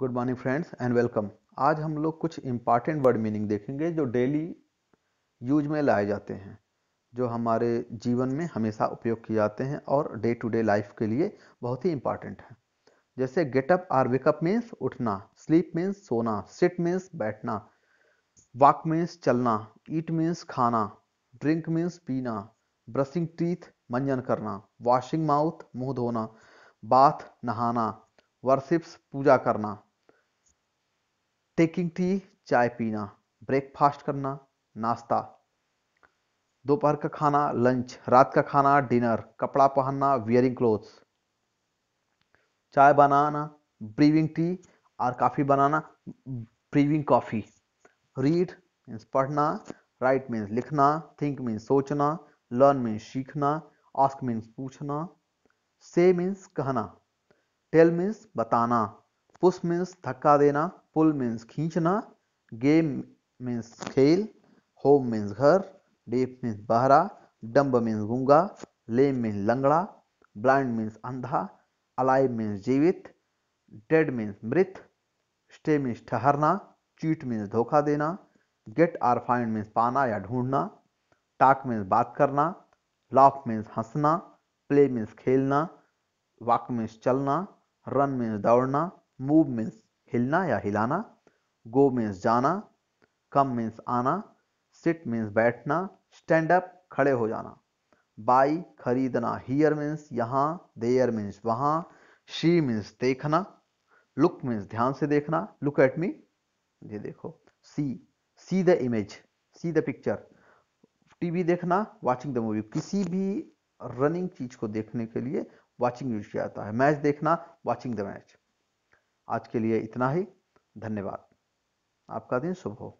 good morning friends and welcome आज हम लोग कुछ इम्पॉर्टेंट वर्ड मीनिंग देखेंगे जो डेली यूज में लाए जाते हैं जो हमारे जीवन में हमेशा उपयोग किए जाते हैं और डे टू डे लाइफ के लिए बहुत ही इंपॉर्टेंट है जैसे गेटअप आर वेकअप मीन्स उठना स्लीप मीन्स सोना सिट मीन्स बैठना वॉक मीन्स चलना ईट मीन्स खाना ड्रिंक मीन्स पीना ब्रशिंग टीथ मंजन करना वॉशिंग माउथ मुंह धोना बाथ नहाना वर्शिप्स पूजा करना टेकिंग टी चाय पीना ब्रेकफास्ट करना नाश्ता दोपहर का खाना लंच रात का खाना डिनर कपड़ा पहनना वियरिंग क्लोथ्स चाय बनाना ब्रीविंग टी और काफ़ी बनाना ब्रीविंग कॉफ़ी रीड मीन्स पढ़ना राइट मीन्स लिखना थिंक मीन्स सोचना लर्न मीन्स सीखना आस्क मीन्स पूछना से मीन्स कहना टेल मीन्स बताना पुश मीन्स धक्का देना पुल मीन्स खींचना गेम मीन्स खेल होम मीन्स घर डीप मीन्स बहरा डम्ब मीन्स गूंगा लेम मीन्स लंगड़ा ब्लाइंड मीन्स अंधा अलाइव मीन्स जीवित डेड मीन्स मृत स्टे मीन्स ठहरना चीट मीन्स धोखा देना गेट आर फाइंड मीन्स पाना या ढूंढना टाक मीन्स बात करना लाफ मीन्स हंसना प्ले मीन्स खेलना वॉक मीन्स चलना रन मीन्स दौड़ना मूव मीन्स हिलना या हिलाना गो मीन्स जाना कम मीन्स आना सिट मीन्स बैठना स्टैंड अप खड़े हो जाना बाई खरीदना हियर मीन्स यहाँ देयर मीन्स वहाँ शी मीन्स देखना लुक मीन्स ध्यान से देखना लुक एट मी ये देखो see see the image see the picture TV देखना वाचिंग द मूवी किसी भी रनिंग चीज को देखने के लिए वाचिंग यूज किया जाता है मैच देखना वाचिंग द मैच आज के लिए इतना ही धन्यवाद आपका दिन शुभ हो